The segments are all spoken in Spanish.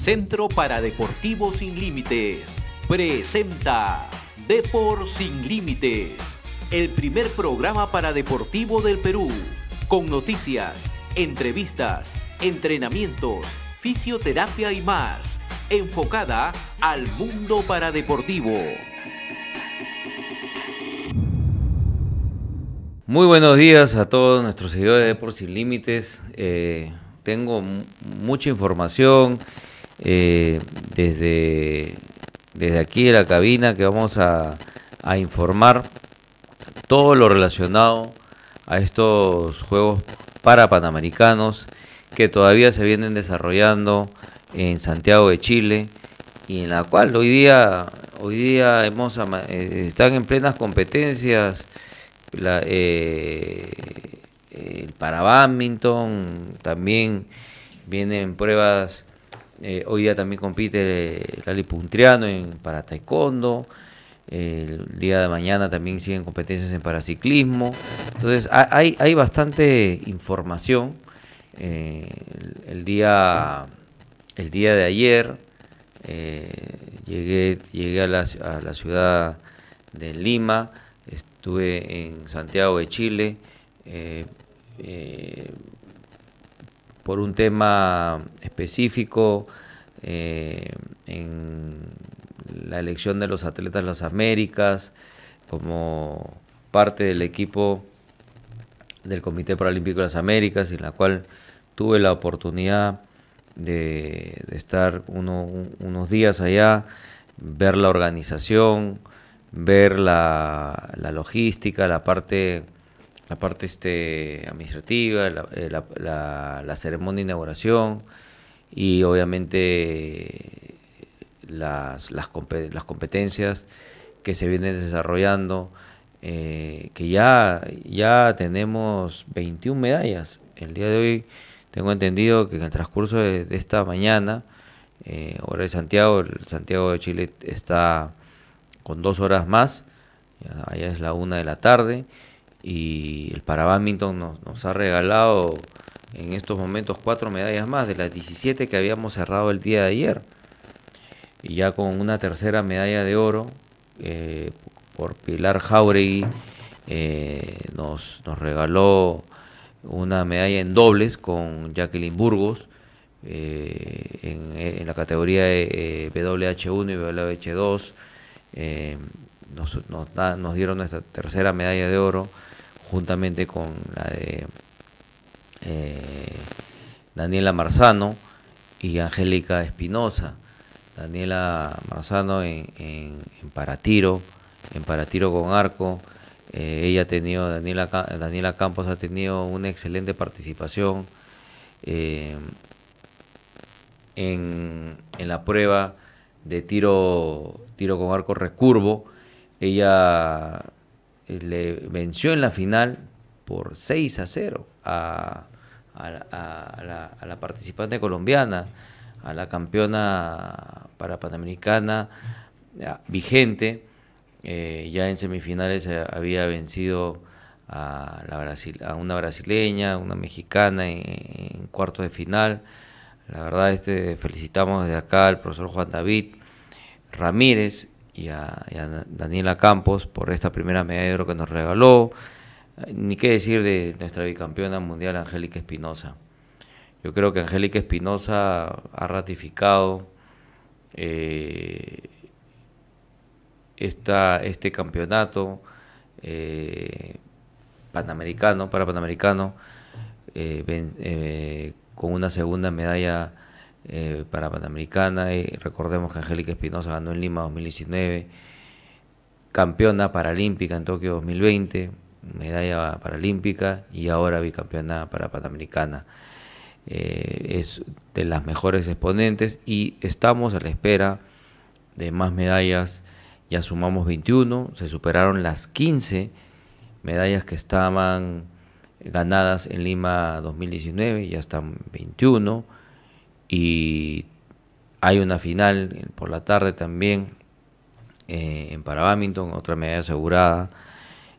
Centro para Deportivo Sin Límites presenta Depor Sin Límites, el primer programa para deportivo del Perú, con noticias, entrevistas, entrenamientos, fisioterapia y más, enfocada al mundo paradeportivo. Muy buenos días a todos nuestros seguidores de Depor Sin Límites. Eh, tengo mucha información eh, desde, desde aquí de la cabina que vamos a, informar todo lo relacionado a estos Juegos para Panamericanos que todavía se vienen desarrollando en Santiago de Chile y en la cual hoy día hoy día hemos, eh, están en plenas competencias eh, el para badminton también vienen pruebas eh, hoy día también compite Lali Puntriano en, para taekwondo. el día de mañana también siguen competencias en paraciclismo. Entonces hay, hay bastante información. Eh, el, día, el día de ayer eh, llegué, llegué a, la, ciudad de Lima, estuve en Santiago de Chile por un tema específico eh, en la elección de los atletas de las Américas como parte del equipo del Comité Paralímpico de las Américas, en la cual tuve la oportunidad de, estar unos días allá, ver la organización, ver la, la logística, la parte la parte este, administrativa, eh, la, ceremonia de inauguración y obviamente las, las, competencias que se vienen desarrollando, eh, que ya, ya tenemos 21 medallas. El día de hoy tengo entendido que en el transcurso de, esta mañana, eh, hora de Santiago, el Santiago de Chile está con dos horas más, allá es la una de la tarde, y el para nos, ha regalado en estos momentos cuatro medallas más de las 17 que habíamos cerrado el día de ayer. Y ya con una tercera medalla de oro eh, por Pilar Jauregui eh, nos, regaló una medalla en dobles con Jacqueline Burgos eh, en, la categoría de, e, WH1 y WH2. Nos, nos, nos dieron nuestra tercera medalla de oro juntamente con la de eh, Daniela Marzano y Angélica Espinosa. Daniela Marzano en, Paratiro, en Paratiro con arco. Eh, ella ha tenido, Daniela, Daniela Campos ha tenido una excelente participación eh, en, en, la prueba de tiro, tiro con arco recurvo. Ella le venció en la final por 6 a 0 a, la, participante colombiana, a la campeona para Panamericana vigente. Eh, ya en semifinales eh, había vencido a, la una brasileña, una mexicana en, cuarto de final. La verdad, este, felicitamos desde acá al profesor Juan David Ramírez y a, Daniela Campos por esta primera medalla de oro que nos regaló. Eh, ni qué decir de nuestra bicampeona mundial Angélica Espinosa. Yo creo que Angélica Espinosa ha ratificado eh, esta, este campeonato eh, panamericano, para panamericano, con una segunda medalla eh, para Panamericana. Y recordemos que Angélica Espinosa ganó en Lima 2019, campeona paralímpica en Tokio 2020, medalla paralímpica y ahora bicampeona para Panamericana. Eh, es de las mejores exponentes y estamos a la espera de más medallas. Ya sumamos 21, se superaron las 15 medallas que estaban ganadas en Lima 2019, ya están 21 y hay una final por la tarde también eh, en Parabámington, otra media asegurada.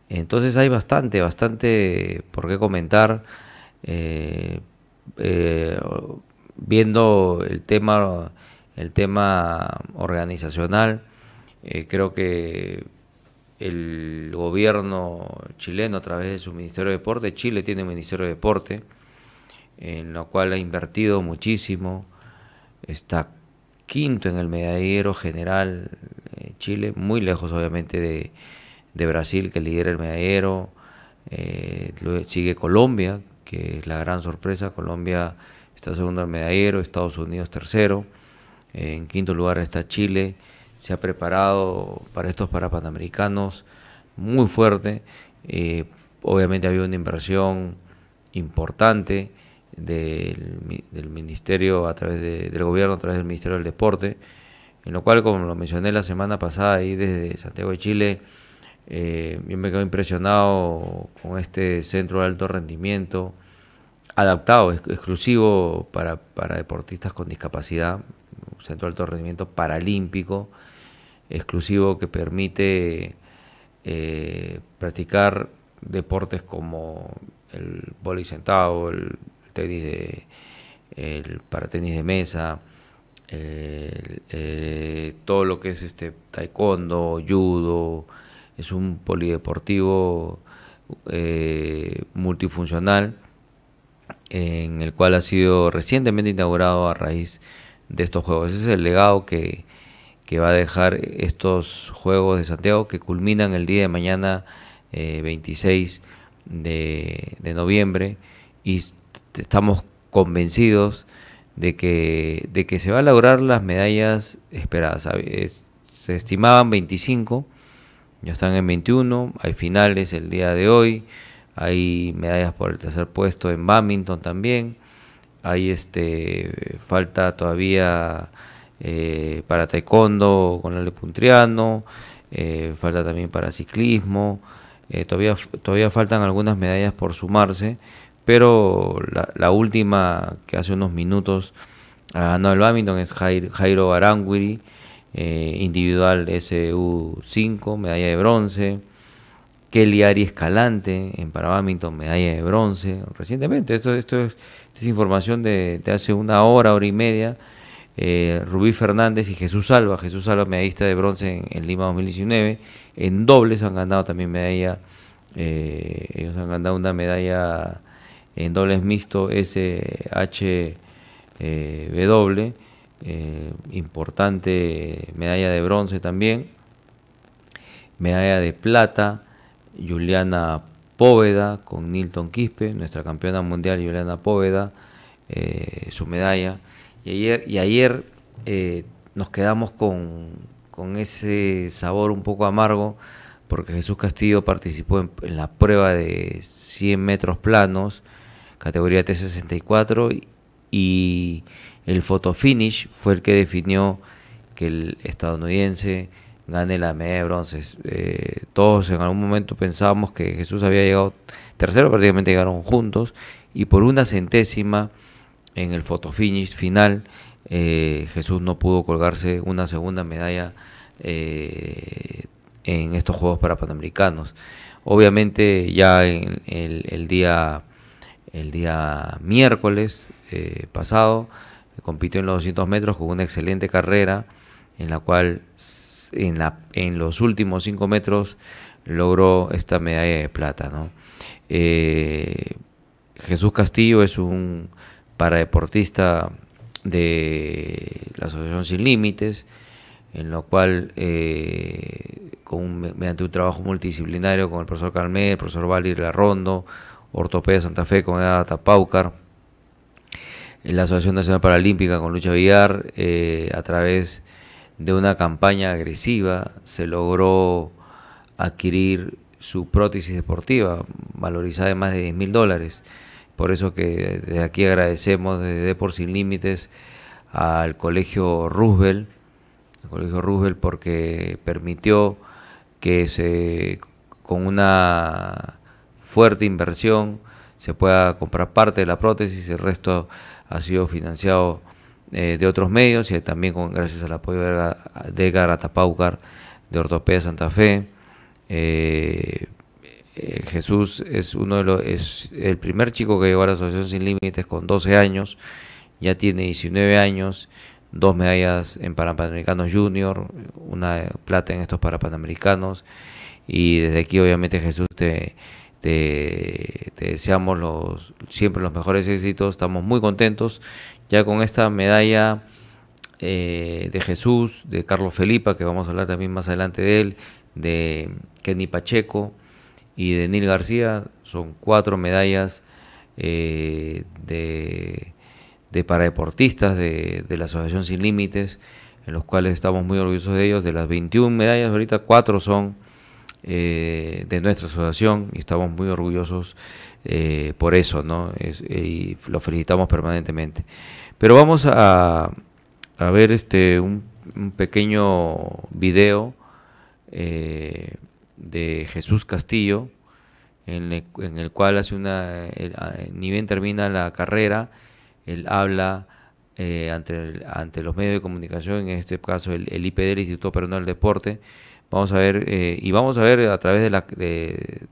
Entonces hay bastante, bastante por qué comentar. Eh, eh, viendo el tema, el tema organizacional, eh, creo que el gobierno chileno a través de su Ministerio de Deporte, Chile tiene un Ministerio de Deporte, en lo cual ha invertido muchísimo. Está quinto en el medallero general Chile, muy lejos obviamente de, Brasil, que lidera el medallero. Eh, sigue Colombia, que es la gran sorpresa. Colombia está segundo en el medallero, Estados Unidos tercero. En quinto lugar está Chile. Se ha preparado para estos para panamericanos muy fuerte. Eh, obviamente había una inversión importante del, ministerio a través del gobierno a través del ministerio del deporte en lo cual como lo mencioné la semana pasada ahí desde Santiago de Chile eh, yo me quedo impresionado con este centro de alto rendimiento adaptado exclusivo para, deportistas con discapacidad un centro de alto rendimiento paralímpico exclusivo que permite eh, practicar deportes como el voleibol sentado, el tenis de, el tenis de mesa, eh, todo lo que es este taekwondo, judo, es un polideportivo eh, multifuncional en el cual ha sido recientemente inaugurado a raíz de estos juegos. Ese es el legado que, va a dejar estos juegos de Santiago que culminan el día de mañana 26 eh, de, de noviembre y estamos convencidos de que, se va a lograr las medallas esperadas. Se estimaban 25, ya están en 21, hay finales el día de hoy, hay medallas por el tercer puesto en badminton también, hay este falta todavía eh, para taekwondo con el Puntriano, eh, falta también para ciclismo, eh, todavía, todavía faltan algunas medallas por sumarse pero la, última que hace unos minutos ha ganado el badminton es Jairo Aranguiri, eh, individual SU5, medalla de bronce. Kelly Ari Escalante en para badminton, medalla de bronce. Recientemente, esto, esto es, información de, hace una hora, hora y media. Eh, Rubí Fernández y Jesús Alba, Jesús Alba, medallista de bronce en, Lima 2019. En dobles han ganado también medalla. Eh, ellos han ganado una medalla en dobles mixto SHW, eh, eh, importante medalla de bronce también, medalla de plata, Juliana Póveda con Nilton Quispe, nuestra campeona mundial Juliana Póveda, eh, su medalla. Y ayer, y ayer eh, nos quedamos con, con, ese sabor un poco amargo porque Jesús Castillo participó en, en la prueba de 100 metros planos categoría T64 y el photo finish fue el que definió que el estadounidense gane la medalla de bronce. Eh, todos en algún momento pensábamos que Jesús había llegado tercero, prácticamente llegaron juntos y por una centésima en el photo finish final eh, Jesús no pudo colgarse una segunda medalla eh, en estos Juegos para Panamericanos. Obviamente ya en el día el día miércoles eh, pasado. Compitió en los 200 metros con una excelente carrera en la cual en, la, en los últimos 5 metros logró esta medalla de plata. ¿no? Eh, Jesús Castillo es un paradeportista de la Asociación Sin Límites, en lo cual eh, con mediante un trabajo multidisciplinario con el profesor Calmé, el profesor Valir Larrondo, Ortopedia Santa Fe con Edad Tapaucar, la Asociación Nacional Paralímpica con Lucha Villar, eh, a través de una campaña agresiva se logró adquirir su prótesis deportiva, valorizada en más de 10 mil dólares. Por eso que desde aquí agradecemos desde por Sin Límites al Colegio Roosevelt, el Colegio Roosevelt porque permitió que se con una fuerte inversión, se pueda comprar parte de la prótesis, el resto ha sido financiado eh, de otros medios y también con, gracias al apoyo de Garatapaucar de Ortopedia Santa Fe. Eh, eh, Jesús es uno de los es el primer chico que llegó a la Asociación Sin Límites con 12 años, ya tiene 19 años, dos medallas en Parapanamericanos Junior, una plata en estos Parapanamericanos, y desde aquí obviamente Jesús te te, deseamos los, siempre los mejores éxitos. Estamos muy contentos ya con esta medalla eh, de Jesús, de Carlos Felipa, que vamos a hablar también más adelante de él, de Kenny Pacheco y de Neil García. Son cuatro medallas eh, de, paradeportistas de, de la Asociación Sin Límites, en los cuales estamos muy orgullosos de ellos. De las 21 medallas, ahorita cuatro son eh, de nuestra asociación y estamos muy orgullosos eh, por eso, ¿no? y lo felicitamos permanentemente. Pero vamos a, a ver este un, pequeño video eh, de Jesús Castillo, en el, cual hace una, ni bien termina la carrera, él habla ante, los medios de comunicación, en este caso el, IPD, el Instituto Peruano del Deporte, Vamos a ver, eh, y vamos a ver a través del,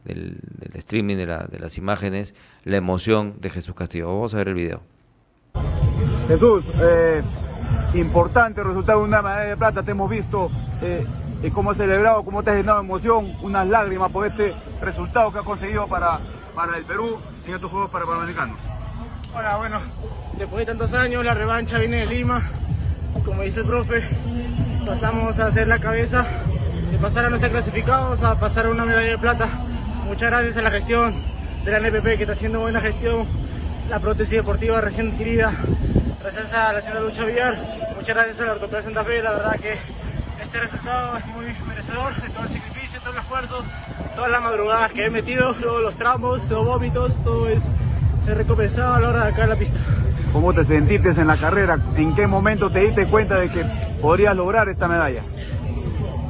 streaming, de, las imágenes, la emoción de Jesús Castillo. Vamos a ver el video. Jesús, eh, importante resultado de una manera de plata. Te hemos visto eh, cómo has celebrado, cómo te has llenado de emoción, unas lágrimas por este resultado que ha conseguido para, para el Perú en estos Juegos para Panamericanos. Hola, bueno, después de tantos años, la revancha viene de Lima. Como dice el profe, pasamos a hacer la cabeza de pasar a no estar clasificados a pasar a una medalla de plata. Muchas gracias a la gestión de la NPP que está haciendo buena gestión, la prótesis deportiva recién adquirida, gracias a la señora Lucha Villar, muchas gracias a la Ortopedia Santa Fe, la verdad que este resultado es muy merecedor de todo el sacrificio, todo el esfuerzo, toda la madrugada que he metido, todos los tramos, los vómitos, todo es recompensado a la hora de acá en la pista. ¿Cómo te sentiste en la carrera? ¿En qué momento te diste cuenta de que podrías lograr esta medalla?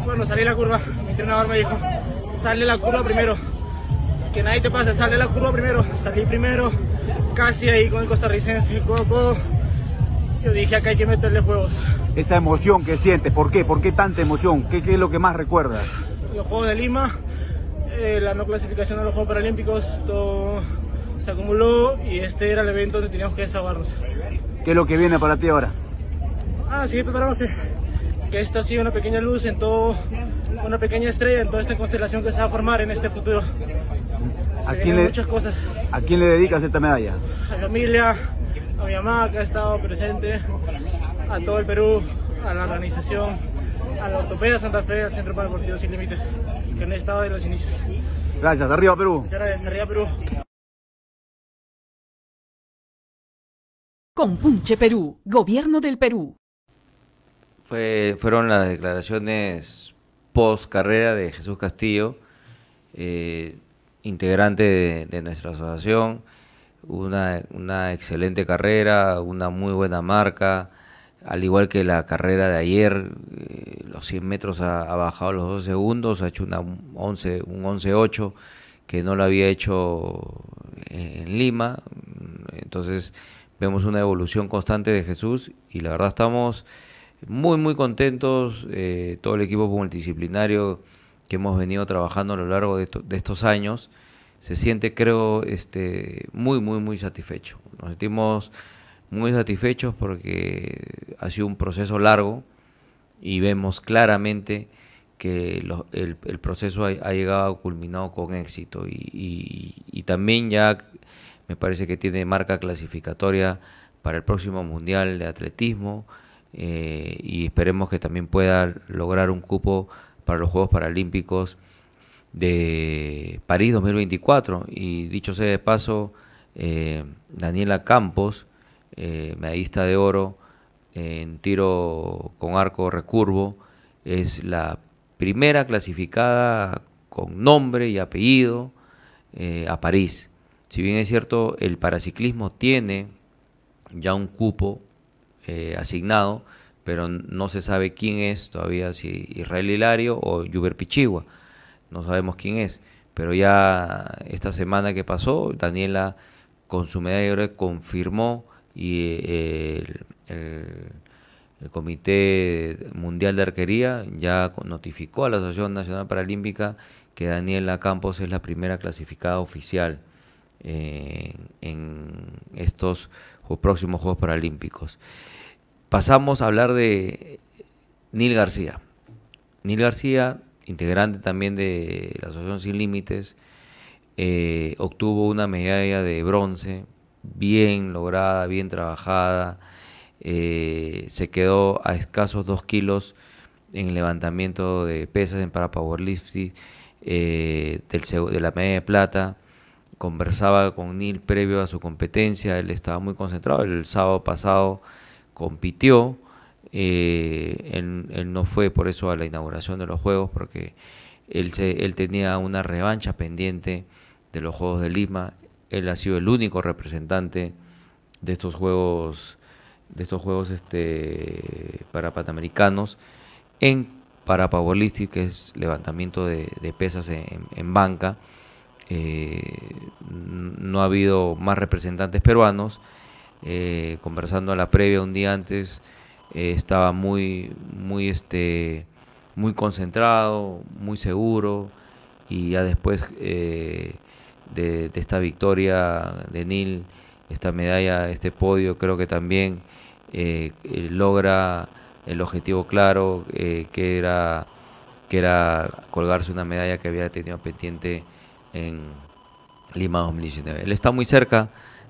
Bueno, salí la curva, mi entrenador me dijo, sale la curva primero, que nadie te pase, sale la curva primero, salí primero, casi ahí con el costarricense, y a yo dije acá hay que meterle juegos. Esa emoción que sientes, ¿por qué? ¿Por qué tanta emoción? ¿Qué, es lo que más recuerdas? Los Juegos de Lima, eh, la no clasificación a los Juegos Paralímpicos, todo se acumuló y este era el evento donde teníamos que desahogarnos. ¿Qué es lo que viene para ti ahora? Ah, sí, preparándose que esto ha sido una pequeña luz en todo, una pequeña estrella en toda esta constelación que se va a formar en este futuro. ¿A quién, le, muchas cosas. ¿A quién le dedicas esta medalla? A la familia, a mi mamá que ha estado presente, a todo el Perú, a la organización, a la Ortopedia Santa Fe, al Centro para Deportivo Sin Límites, que han estado desde los inicios. Gracias, arriba Perú. Muchas gracias, arriba Perú. Punche Perú, Gobierno del Perú fueron las declaraciones post carrera de Jesús Castillo, eh, integrante de, nuestra asociación. Una, excelente carrera, una muy buena marca al igual que la carrera de ayer, eh, los 100 metros ha, bajado los 12 segundos, ha hecho una 11, un 11-8 que no lo había hecho en, Lima. Entonces vemos una evolución constante de Jesús y la verdad estamos muy, muy contentos, eh, todo el equipo multidisciplinario que hemos venido trabajando a lo largo de, estos años, se siente, creo, este, muy, muy, muy satisfecho. Nos sentimos muy satisfechos porque ha sido un proceso largo y vemos claramente que el, proceso ha, llegado culminado con éxito y, y, y, también ya me parece que tiene marca clasificatoria para el próximo Mundial de Atletismo eh, y esperemos que también pueda lograr un cupo para los Juegos Paralímpicos de París 2024. Y dicho sea de paso, eh, Daniela Campos, eh, medallista de oro en tiro con arco recurvo, es la primera clasificada con nombre y apellido a París. Si bien es cierto, el paraciclismo tiene ya un cupo eh, asignado, pero no se sabe quién es todavía, si Israel Hilario o Juber Pichigua, no sabemos quién es, pero ya esta semana que pasó, Daniela con su medalla de confirmó y eh, el, Comité Mundial de Arquería ya notificó a la Asociación Nacional Paralímpica que Daniela Campos es la primera clasificada oficial eh, en estos próximos Juegos Paralímpicos. Pasamos a hablar de Neil García. Neil García, integrante también de la Asociación Sin Límites, eh, obtuvo una medalla de bronce, bien lograda, bien trabajada. Eh, se quedó a escasos dos kilos en levantamiento de pesas en para powerlifting eh, de la medalla de plata. Conversaba con Neil previo a su competencia, él estaba muy concentrado. El sábado pasado compitió. Eh, él, no fue por eso a la inauguración de los Juegos, porque él, se, él tenía una revancha pendiente de los Juegos de Lima. Él ha sido el único representante de estos Juegos, de estos juegos este, para panamericanos en para powerlifting, que es levantamiento de, pesas en, banca. Eh, no ha habido más representantes peruanos eh, conversando a la previa un día antes, eh, estaba muy, muy, este, muy concentrado, muy seguro, y ya después eh, de, esta victoria de Nil, esta medalla, este podio, creo que también logra el objetivo claro que era que era colgarse una medalla que había tenido pendiente en Lima 2019. Él está muy cerca,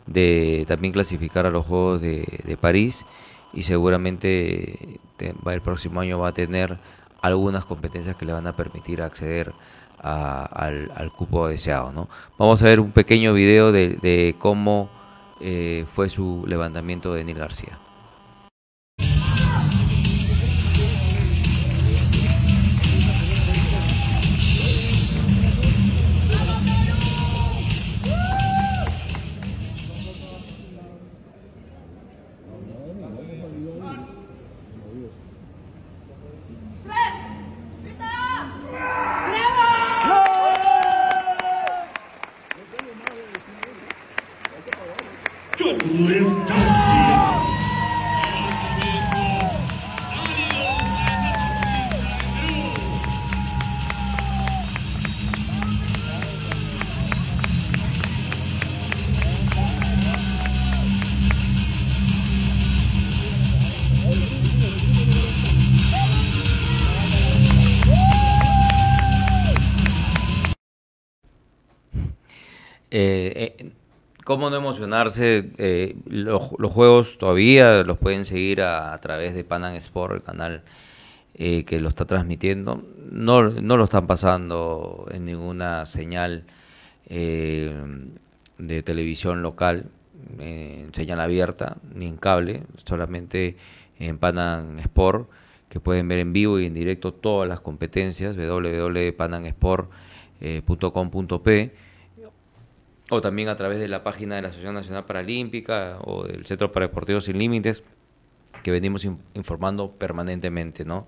de también clasificar a los Juegos de, París y seguramente el próximo año va a tener algunas competencias que le van a permitir acceder al, cupo deseado. ¿no? Vamos a ver un pequeño video de, de cómo eh, fue su levantamiento de Nil García. Eh, los, juegos todavía los pueden seguir a, través de Panan Sport, el canal eh, que lo está transmitiendo. No, no lo están pasando en ninguna señal eh, de televisión local, en señal abierta, ni en cable, solamente en Panam Sport, que pueden ver en vivo y en directo todas las competencias, www.panamsport.com.p o también a través de la página de la Asociación Nacional Paralímpica o del Centro para Deportivos Sin Límites, que venimos informando permanentemente. ¿no?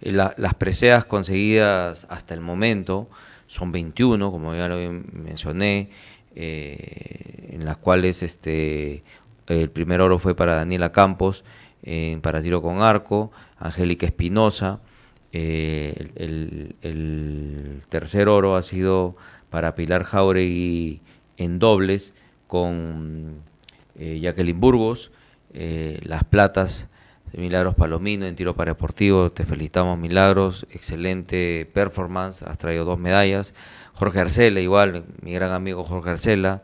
Eh, las preseas conseguidas hasta el momento son 21, como ya lo mencioné, eh, en las cuales este, el primer oro fue para Daniela Campos en para tiro con arco, Angélica Espinosa, eh, el, el tercer oro ha sido para Pilar Jauregui en dobles con eh, Jacqueline Burgos, eh, las platas de Milagros Palomino en tiro para deportivo. Te felicitamos, Milagros. Excelente performance. Has traído dos medallas. Jorge Arcela, igual, mi gran amigo Jorge Arcela,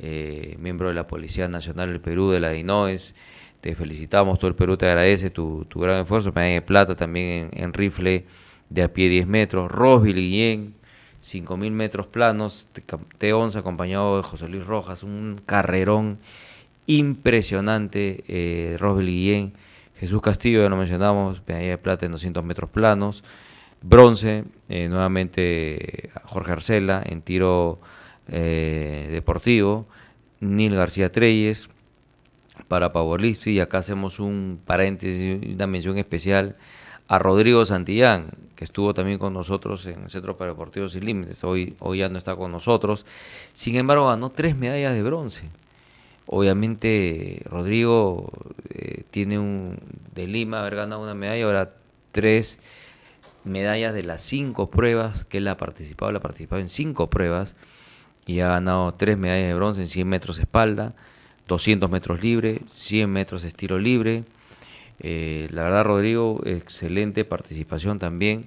eh, miembro de la Policía Nacional del Perú, de la Dinoes, Te felicitamos, todo el Perú te agradece tu, gran esfuerzo. Medalla de plata también en, rifle de a pie 10 metros. Rosby Guillén, 5000 metros planos, T11 acompañado de José Luis Rojas, un carrerón impresionante, eh, Guillén, Jesús Castillo, ya lo mencionamos, medalla de plata en 200 metros planos, bronce, eh, nuevamente eh, Jorge Arcela en tiro eh, deportivo, Nil García Treyes para Powerlifting, y acá hacemos un paréntesis, una mención especial a Rodrigo Santillán, que estuvo también con nosotros en el Centro para Deportivos Sin Límites, hoy, hoy ya no está con nosotros. Sin embargo, ganó tres medallas de bronce. Obviamente, Rodrigo eh, tiene un de Lima haber ganado una medalla, ahora tres medallas de las cinco pruebas que él ha participado, él ha participado en cinco pruebas y ha ganado tres medallas de bronce en 100 metros espalda, 200 metros libre, 100 metros estilo libre, eh, la verdad, Rodrigo, excelente participación también.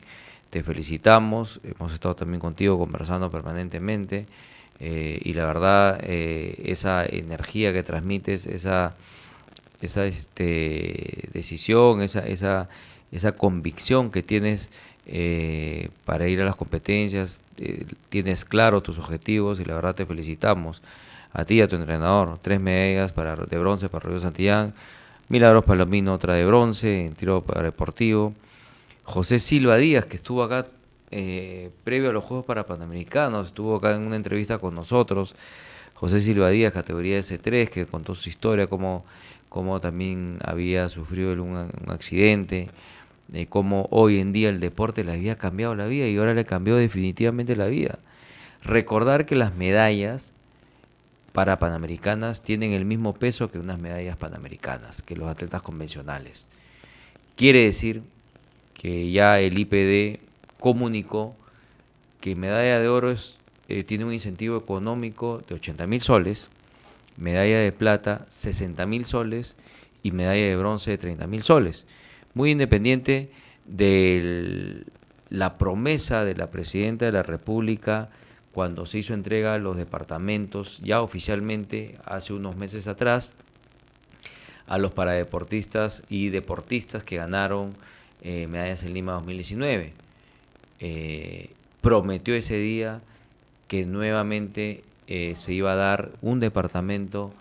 Te felicitamos. Hemos estado también contigo conversando permanentemente. Eh, y la verdad, eh, esa energía que transmites, esa, esa este, decisión, esa, convicción que tienes para ir a las competencias, tienes claro tus objetivos y la verdad te felicitamos. A ti y a tu entrenador, tres medallas para, de bronce para Rodrigo Santillán, Milagros Palomino, otra de bronce, en tiro para deportivo. José Silva Díaz, que estuvo acá eh, previo a los Juegos para Panamericanos, estuvo acá en una entrevista con nosotros. José Silva Díaz, categoría S3, que contó su historia, cómo, cómo también había sufrido un, accidente, eh, cómo hoy en día el deporte le había cambiado la vida y ahora le cambió definitivamente la vida. Recordar que las medallas para panamericanas tienen el mismo peso que unas medallas panamericanas, que los atletas convencionales. Quiere decir que ya el IPD comunicó que medalla de oro eh, tiene un incentivo económico de 80 mil soles, medalla de plata 60 mil soles y medalla de bronce de 30 mil soles. Muy independiente de la promesa de la Presidenta de la República cuando se hizo entrega a los departamentos, ya oficialmente hace unos meses atrás, a los paradeportistas y deportistas que ganaron eh, medallas en Lima 2019. Eh, prometió ese día que nuevamente eh, se iba a dar un departamento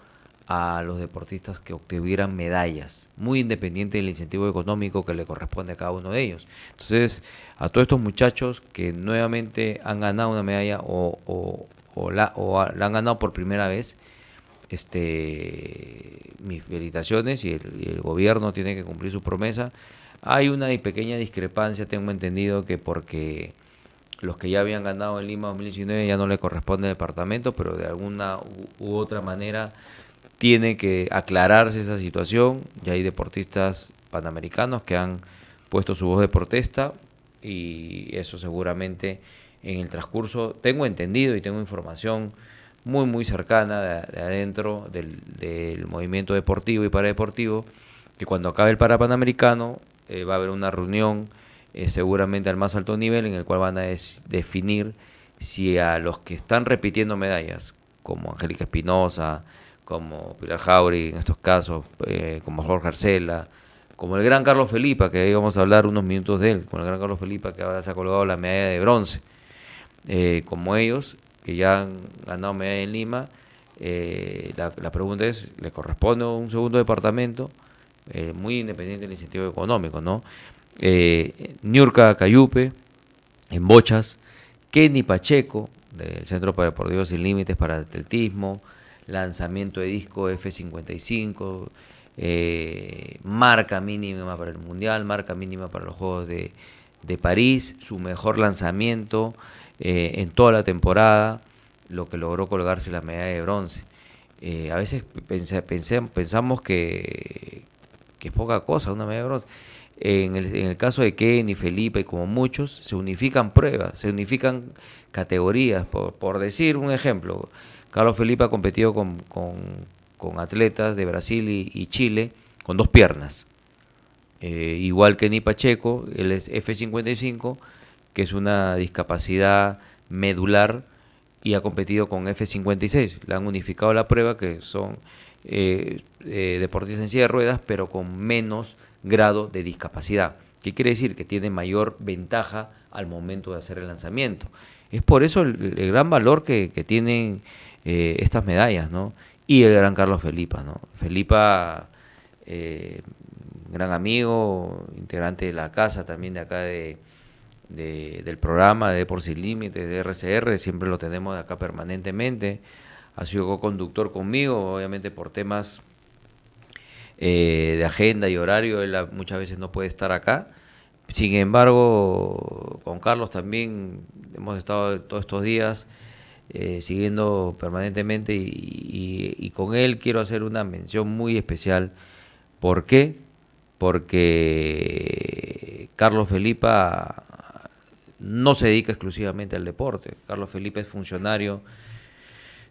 a los deportistas que obtuvieran medallas, muy independiente del incentivo económico que le corresponde a cada uno de ellos. Entonces, a todos estos muchachos que nuevamente han ganado una medalla o, la, han ganado por primera vez, este, mis felicitaciones y el, gobierno tiene que cumplir su promesa. Hay una pequeña discrepancia, tengo entendido que porque los que ya habían ganado en Lima 2019 ya no le corresponde al departamento, pero de alguna u otra manera tiene que aclararse esa situación. Ya hay deportistas panamericanos que han puesto su voz de protesta y eso seguramente en el transcurso, tengo entendido y tengo información muy muy cercana de, adentro del, movimiento deportivo y paradeportivo, que cuando acabe el Parapanamericano eh, va a haber una reunión eh, seguramente al más alto nivel en el cual van a definir si a los que están repitiendo medallas, como Angélica Espinosa, como Pilar Jauri en estos casos, eh, como Jorge Arcela, como el gran Carlos Felipa, que ahí vamos a hablar unos minutos de él, como el gran Carlos Felipa que ahora se ha colgado la medalla de bronce, eh, como ellos, que ya han ganado medalla en Lima, eh, la, pregunta es, ¿le corresponde un segundo departamento? muy independiente del incentivo económico, ¿no? Niurka Cayupe, en Bochas, Kenny Pacheco, del Centro para deportivos Sin Límites para Atletismo, lanzamiento de disco F55, eh, marca mínima para el Mundial, marca mínima para los Juegos de, París, su mejor lanzamiento eh, en toda la temporada, lo que logró colgarse la medalla de bronce. Eh, a veces pensé pensamos que, es poca cosa una medalla de bronce. En el, caso de Ken y Felipe y como muchos, se unifican pruebas, se unifican categorías. por decir un ejemplo, Carlos Felipe ha competido con, atletas de Brasil y, Chile con dos piernas. Eh, igual que Ni Pacheco, él es F55, que es una discapacidad medular y ha competido con F56. Le han unificado la prueba, que son eh, eh, deportistas en silla de ruedas, pero con menos grado de discapacidad. ¿Qué quiere decir? Que tiene mayor ventaja al momento de hacer el lanzamiento. Es por eso el, gran valor que tienen eh, estas medallas, ¿no? Y el gran Carlos Felipa, ¿no? Felipa, eh, gran amigo, integrante de la casa también de acá de, del programa de Por Sin Límites, de RCR, siempre lo tenemos acá permanentemente. Ha sido co-conductor conmigo, obviamente por temas eh, de agenda y horario, él muchas veces no puede estar acá. Sin embargo, con Carlos también hemos estado todos estos días. Eh, siguiendo permanentemente y, con él quiero hacer una mención muy especial. ¿Por qué? Porque Carlos Felipe no se dedica exclusivamente al deporte. Carlos Felipe es funcionario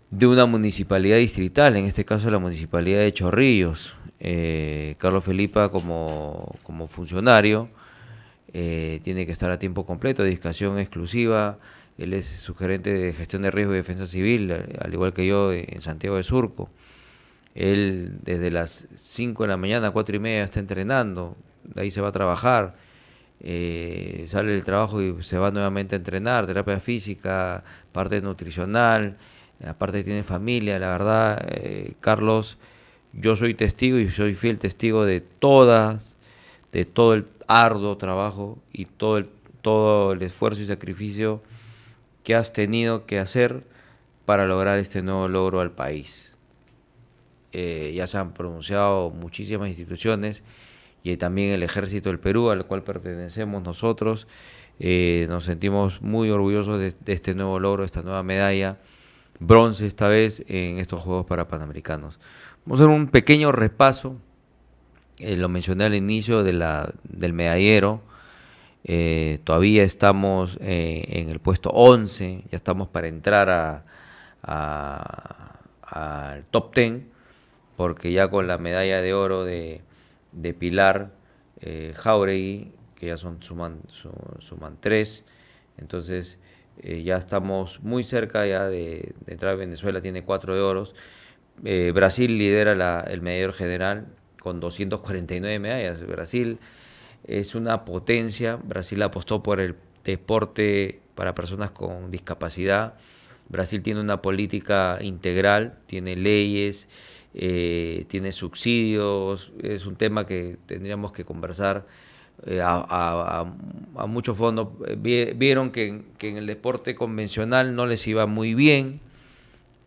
de una municipalidad distrital, en este caso la municipalidad de Chorrillos. Eh, Carlos Felipa como, funcionario eh, tiene que estar a tiempo completo, dedicación exclusiva él es sugerente de gestión de riesgo y defensa civil, al igual que yo en Santiago de Surco. Él desde las 5 de la mañana, 4 y media, está entrenando. ahí se va a trabajar. Eh, sale del trabajo y se va nuevamente a entrenar, terapia física, parte nutricional. Aparte tiene familia, la verdad, eh, Carlos, yo soy testigo y soy fiel testigo de todas, de todo el arduo trabajo y todo el, todo el esfuerzo y sacrificio que has tenido que hacer para lograr este nuevo logro al país. Eh, ya se han pronunciado muchísimas instituciones y también el Ejército del Perú, al cual pertenecemos nosotros. Eh, nos sentimos muy orgullosos de, este nuevo logro, esta nueva medalla, bronce esta vez en estos Juegos para Panamericanos. Vamos a hacer un pequeño repaso, eh, lo mencioné al inicio de la, del medallero, eh, todavía estamos eh, en el puesto 11, ya estamos para entrar al a, top 10, porque ya con la medalla de oro de, Pilar eh, Jauregui, que ya son, suman, su, 3, entonces eh, ya estamos muy cerca ya de, de, entrar. Venezuela tiene cuatro de oros. Brasil lidera la, el medidor general con 249 medallas. Brasil es una potencia. Brasil apostó por el deporte para personas con discapacidad. Brasil tiene una política integral, tiene leyes, eh, tiene subsidios. Es un tema que tendríamos que conversar eh, a, a, a muchos fondos. Vieron que, que en el deporte convencional no les iba muy bien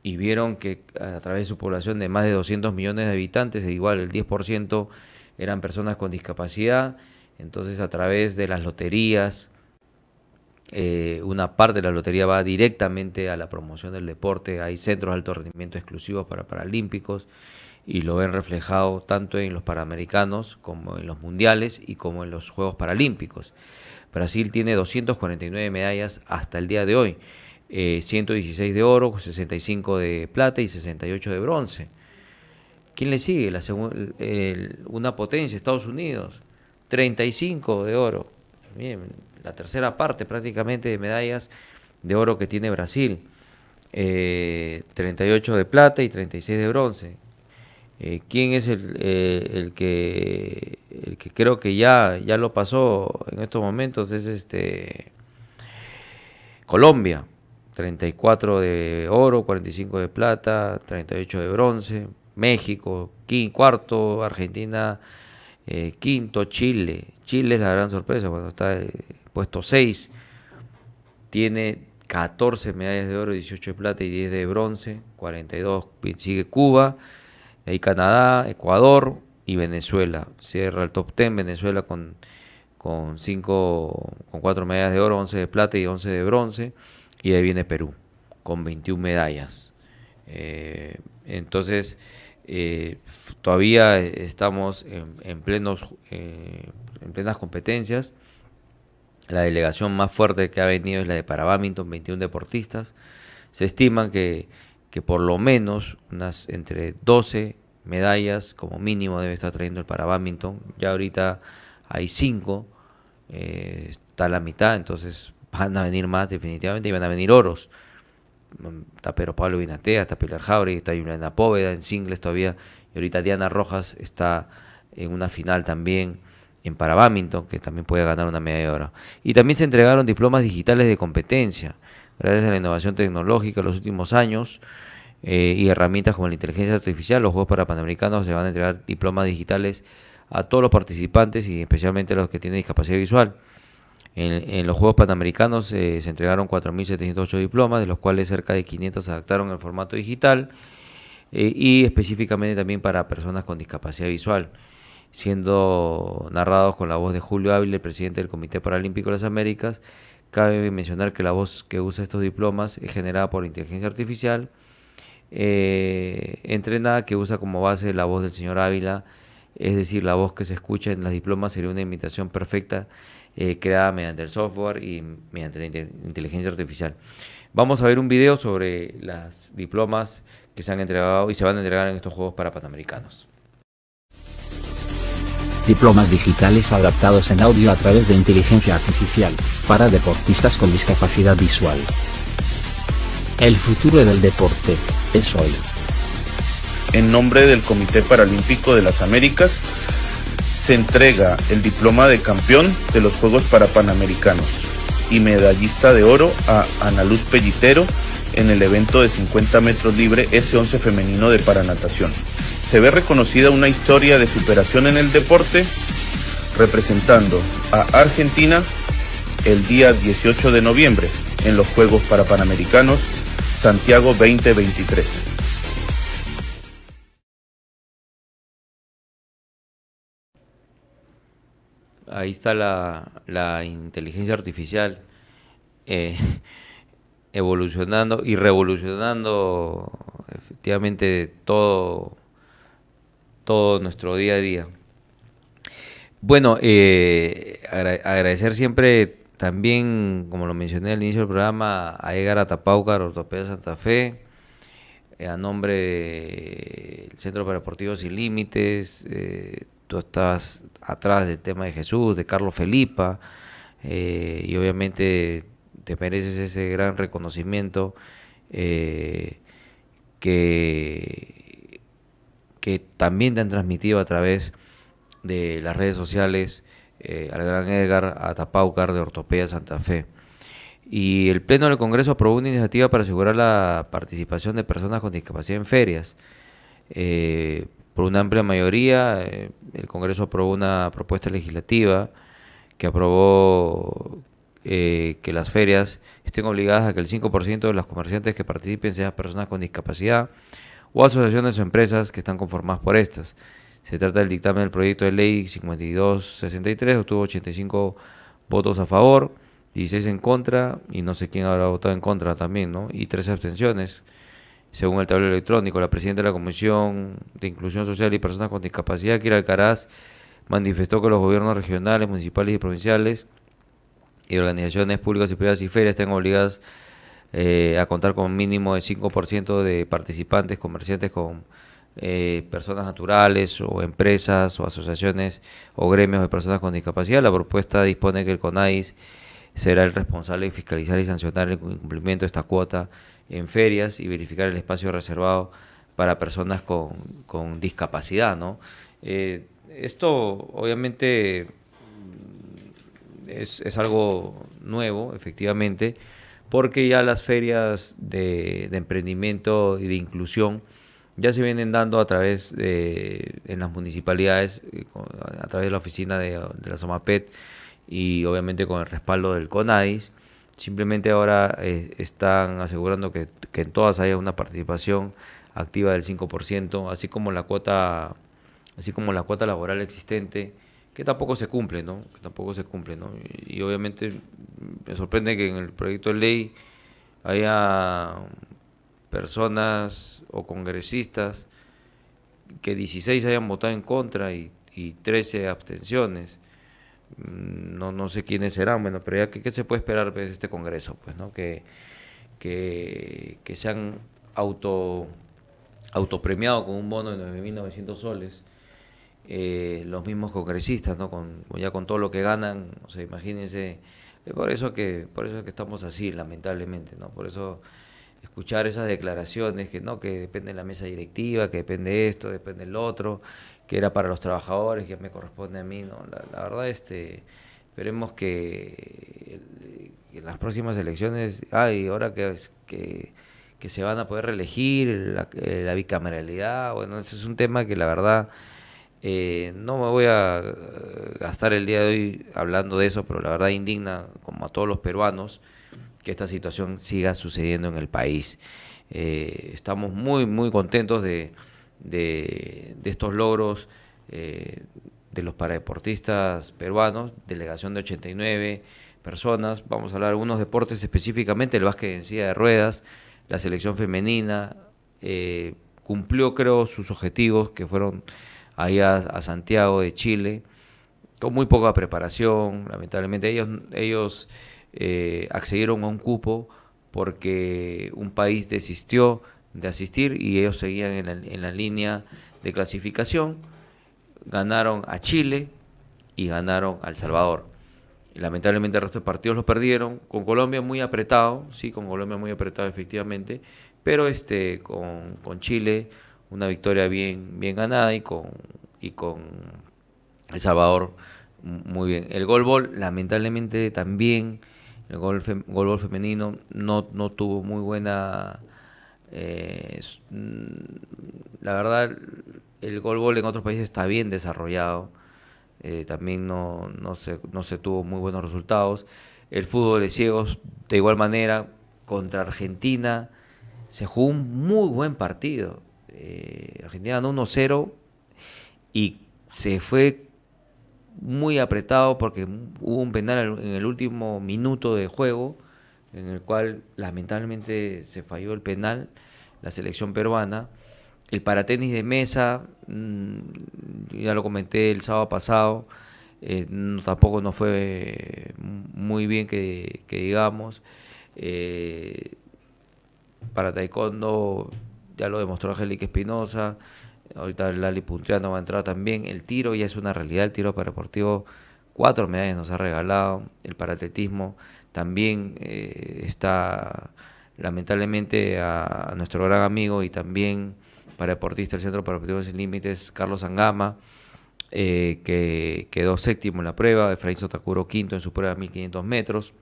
y vieron que a través de su población de más de 200 millones de habitantes, e igual el 10% eran personas con discapacidad. Entonces a través de las loterías, eh, una parte de la lotería va directamente a la promoción del deporte, hay centros de alto rendimiento exclusivos para paralímpicos y lo ven reflejado tanto en los Panamericanos como en los Mundiales y como en los Juegos Paralímpicos. Brasil tiene 249 medallas hasta el día de hoy, 116 eh, de oro, 65 de plata y 68 de bronce. ¿Quién le sigue? La una potencia, Estados Unidos, 35 de oro. la tercera parte prácticamente de medallas de oro que tiene Brasil. 38 eh, de plata y 36 de bronce. Eh, ¿Quién es eh, el, que, el que creo que ya, ya lo pasó en estos momentos? Es este Colombia. 34 de oro, 45 de plata, 38 de bronce. México, quinto, cuarto. Argentina, eh, quinto, Chile. Chile es la gran sorpresa cuando está eh, puesto 6. Tiene 14 medallas de oro, 18 de plata y 10 de bronce. 42 sigue Cuba. Ahí Canadá, Ecuador y Venezuela. Cierra el top 10 Venezuela con, con, con 4 medallas de oro, 11 de plata y 11 de bronce. Y ahí viene Perú con 21 medallas. Eh, entonces, eh, todavía eh, estamos en, plenos, eh, en plenas competencias. La delegación más fuerte que ha venido es la de para Parabadminton, 21 deportistas. Se estima que, que, por lo menos unas entre 12 medallas como mínimo debe estar trayendo el para Parabadminton. Ya ahorita hay 5, eh, está la mitad, entonces van a venir más definitivamente y van a venir oros. Mm, está Pedro Pablo Vinatea, está Pilar Jauregui, está Juliana Póveda en singles todavía, y ahorita Diana Rojas está en una final también en para que también puede ganar una media hora. Y también se entregaron diplomas digitales de competencia, gracias a la innovación tecnológica en los últimos años eh, y herramientas como la inteligencia artificial, los Juegos para Panamericanos se van a entregar diplomas digitales a todos los participantes y especialmente a los que tienen discapacidad visual. En, los Juegos Panamericanos eh, se entregaron 4.708 diplomas, de los cuales cerca de 500 se adaptaron al formato digital eh, y específicamente también para personas con discapacidad visual, siendo narrados con la voz de Julio Ávila, el presidente del Comité Paralímpico de las Américas. Cabe mencionar que la voz que usa estos diplomas es generada por inteligencia artificial, eh, entrenada que usa como base la voz del señor Ávila, es decir, la voz que se escucha en las diplomas sería una imitación perfecta eh, creada mediante el software y mediante la inteligencia artificial. Vamos a ver un video sobre las diplomas que se han entregado y se van a entregar en estos Juegos para Panamericanos. Diplomas digitales adaptados en audio a través de inteligencia artificial, para deportistas con discapacidad visual. El futuro del deporte, es hoy. En nombre del Comité Paralímpico de las Américas, se entrega el diploma de campeón de los Juegos Parapanamericanos Panamericanos y medallista de oro a Ana Luz Pellitero en el evento de 50 metros libre S11 femenino de paranatación. Se ve reconocida una historia de superación en el deporte representando a Argentina el día 18 de noviembre en los Juegos Parapanamericanos Panamericanos Santiago 2023. ahí está la, inteligencia artificial eh, evolucionando y revolucionando efectivamente todo, todo nuestro día a día. Bueno, eh, agradecer siempre también, como lo mencioné al inicio del programa, a Edgar Atapaucar, Ortopedia Santa Fe, eh, a nombre del Centro para Deportivos Sin Límites, tú estás atrás del tema de Jesús, de Carlos Felipa, eh, y obviamente te mereces ese gran reconocimiento eh, que, también te han transmitido a través de las redes sociales eh, al gran Edgar, a Tapaucar de Ortopedia Santa Fe. Y el Pleno del Congreso aprobó una iniciativa para asegurar la participación de personas con discapacidad en ferias por una amplia mayoría. Eh, el Congreso aprobó una propuesta legislativa que aprobó eh, que las ferias estén obligadas a que el 5% de los comerciantes que participen sean personas con discapacidad o asociaciones o empresas que están conformadas por estas. Se trata del dictamen del proyecto de ley 5263, obtuvo 85 votos a favor, 16 en contra, y no sé quién habrá votado en contra también, ¿no? Y 13 abstenciones. Según el tablero electrónico, la presidenta de la Comisión de Inclusión Social y Personas con Discapacidad, Kira Alcaraz, manifestó que los gobiernos regionales, municipales y provinciales y organizaciones públicas y privadas y ferias están obligadas eh, a contar con un mínimo de 5% de participantes, comerciantes con eh, personas naturales o empresas o asociaciones o gremios de personas con discapacidad. La propuesta dispone que el CONAIS será el responsable de fiscalizar y sancionar el cumplimiento de esta cuota en ferias y verificar el espacio reservado para personas con, discapacidad, ¿no? Eh, esto obviamente es, algo nuevo, efectivamente, porque ya las ferias de, emprendimiento y de inclusión ya se vienen dando a través de, en las municipalidades, eh, a través de la oficina de, de la SOMAPET y obviamente con el respaldo del CONADIS Simplemente ahora eh, están asegurando que, en todas haya una participación activa del 5%, así como la cuota, así como la cuota laboral existente, que tampoco se cumple, ¿no? Que tampoco se cumple, ¿no? Y, obviamente me sorprende que en el proyecto de ley haya personas o congresistas que 16 hayan votado en contra y, y 13 abstenciones no, no sé quiénes serán, bueno, pero ya qué, se puede esperar de pues, este Congreso, pues, ¿no? Que, que, que se auto, autopremiado con un bono de 9.900 soles. Eh, los mismos congresistas, ¿no? Con, ya con todo lo que ganan, o sea, imagínense, es por eso que, por eso que estamos así, lamentablemente, ¿no? Por eso escuchar esas declaraciones que no, que depende de la mesa directiva, que depende de esto, depende del otro, que era para los trabajadores, que me corresponde a mí, ¿no? La, verdad, este, esperemos que, en las próximas elecciones, ay, ahora que, que, se van a poder reelegir, la, eh, bicameralidad, bueno, ese es un tema que la verdad eh, no me voy a eh, gastar el día de hoy hablando de eso, pero la verdad indigna, como a todos los peruanos, que esta situación siga sucediendo en el país. estamos muy, muy contentos de de, estos logros eh, de los paradeportistas peruanos, delegación de 89 personas, vamos a hablar de algunos deportes específicamente, el básquet en silla de ruedas, la selección femenina, eh, cumplió creo sus objetivos que fueron ahí a, Santiago de Chile, con muy poca preparación, lamentablemente ellos, ellos eh, accedieron a un cupo porque un país desistió de asistir y ellos seguían en la, en la línea de clasificación. Ganaron a Chile y ganaron a El Salvador. lamentablemente el resto de partidos los perdieron, con Colombia muy apretado, sí, con Colombia muy apretado efectivamente, pero este, con, Chile una victoria bien, bien ganada y con, y con El Salvador muy bien. El golbol lamentablemente también, el gol, femenino no, no tuvo muy buena eh, mm, la verdad, el golbol en otros países está bien desarrollado. Eh, también no, no, se, tuvo muy buenos resultados. El fútbol de ciegos, de igual manera, contra Argentina, se jugó un muy buen partido. Eh, Argentina ganó 1-0 y se fue muy apretado porque hubo un penal en el último minuto de juego en el cual lamentablemente se falló el penal, la selección peruana. El paratenis de mesa, mm, ya lo comenté el sábado pasado, eh, tampoco nos fue mm, muy bien que, digamos. Eh, para taekwondo ya lo demostró Angélica Espinosa, ahorita Lali Puntriano va a entrar también. El tiro ya es una realidad, el tiro para deportivo, cuatro medallas nos ha regalado, el paratetismo también eh, está lamentablemente a, nuestro gran amigo y también para deportista del Centro para Deportivos Sin Límites, Carlos Angama, eh, que quedó séptimo en la prueba, Efraín Sotacuro quinto en su prueba de 1500 metros.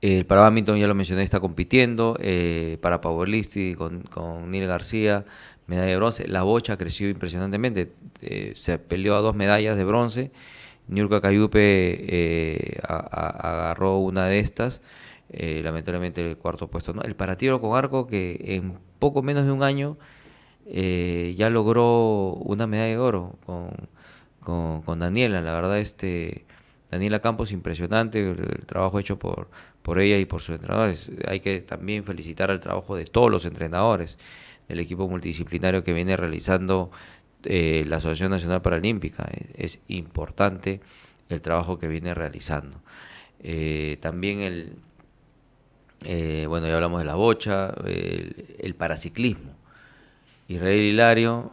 El para ya lo mencioné, está compitiendo. Eh, para powerlifting con, con Neil García, medalla de bronce. La bocha creció impresionantemente. se peleó a dos medallas de bronce. Niurka Cayupe eh, agarró una de estas, eh, lamentablemente el cuarto puesto. ¿no? El paratiro con arco que en poco menos de un año eh, ya logró una medalla de oro con, con, Daniela. La verdad, este Daniela Campos, impresionante el, trabajo hecho por, por ella y por sus entrenadores. Hay que también felicitar el trabajo de todos los entrenadores del equipo multidisciplinario que viene realizando eh, la Asociación Nacional Paralímpica. Eh, es, importante el trabajo que viene realizando. Eh, también el, bueno, ya hablamos de la bocha, el, paraciclismo. Israel Hilario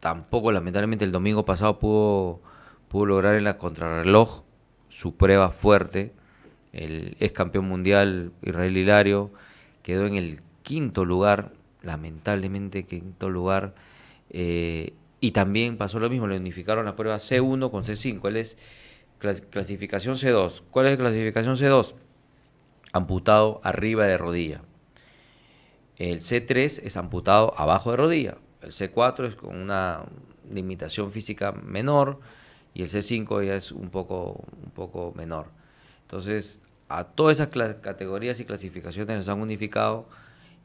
tampoco, lamentablemente, el domingo pasado pudo, pudo lograr en la contrarreloj su prueba fuerte. El ex campeón mundial Israel Hilario quedó en el quinto lugar, lamentablemente quinto lugar eh, y también pasó lo mismo, le unificaron la prueba C1 con C5. Él es clasificación C2. ¿Cuál es la clasificación C2? Amputado arriba de rodilla. El C3 es amputado abajo de rodilla. El C4 es con una limitación física menor y el C5 ya es un poco, un poco menor. Entonces, a todas esas categorías y clasificaciones les han unificado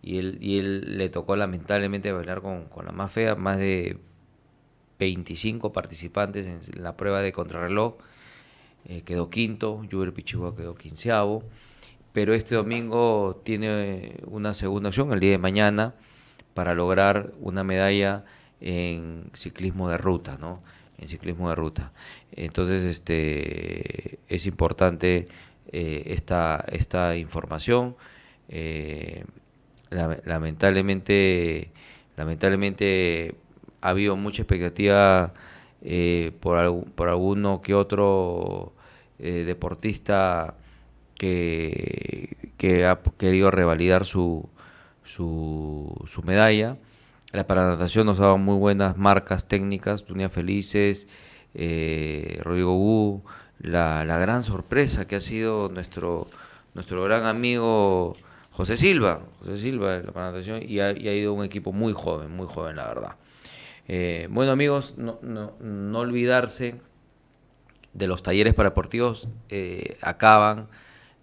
y él, y le tocó lamentablemente bailar con, la más fea, más de 25 participantes en la prueba de contrarreloj, eh, quedó quinto, Júber Pichigua quedó quinceavo, pero este domingo tiene una segunda opción, el día de mañana, para lograr una medalla en ciclismo de ruta, ¿no? En ciclismo de ruta. Entonces, este, es importante eh, esta, esta información. Eh, lamentablemente, lamentablemente ha habido mucha expectativa eh, por, por alguno que otro eh, deportista que, que, ha querido revalidar su, su, su medalla. La paranatación nos ha muy buenas marcas técnicas, Dunia Felices, eh, Rodrigo Wu, la, gran sorpresa que ha sido nuestro, nuestro gran amigo José Silva, José Silva de la y ha, ido un equipo muy joven, muy joven, la verdad. Eh, bueno, amigos, no, olvidarse de los talleres para deportivos. Eh, acaban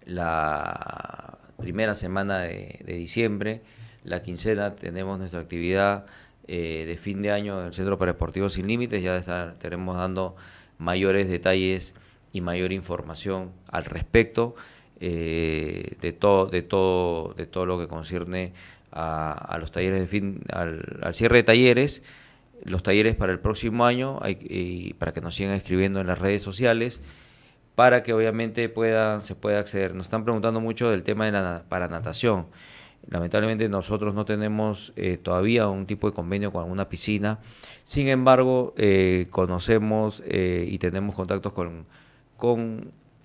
la primera semana de, diciembre, la quincena, tenemos nuestra actividad eh, de fin de año en el Centro para Deportivos Sin Límites. Ya estaremos dando mayores detalles y mayor información al respecto. Eh, de, todo, de, todo, de todo lo que concierne a, los talleres de al, cierre de talleres, los talleres para el próximo año, y para que nos sigan escribiendo en las redes sociales, para que obviamente puedan, se pueda acceder. Nos están preguntando mucho del tema de la, para natación. Lamentablemente nosotros no tenemos eh, todavía un tipo de convenio con alguna piscina. Sin embargo, eh, conocemos y tenemos contactos con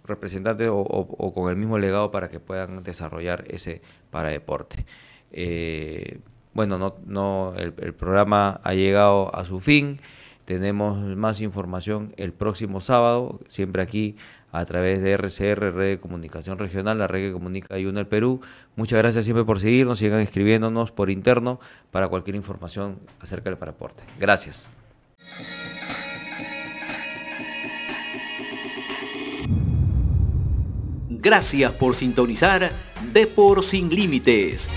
representantes o, con el mismo legado para que puedan desarrollar ese paradeporte. Eh, bueno, no, no el, programa ha llegado a su fin. Tenemos más información el próximo sábado, siempre aquí a través de RCR, Red de Comunicación Regional, la red que comunica y uno el Perú. Muchas gracias siempre por seguirnos, sigan escribiéndonos por interno para cualquier información acerca del paraporte. Gracias. Gracias por sintonizar Depor Sin Límites.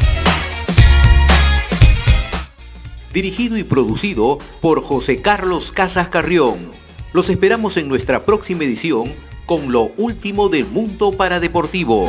Dirigido y producido por José Carlos Casas Carrión. Los esperamos en nuestra próxima edición con lo último del mundo para deportivo.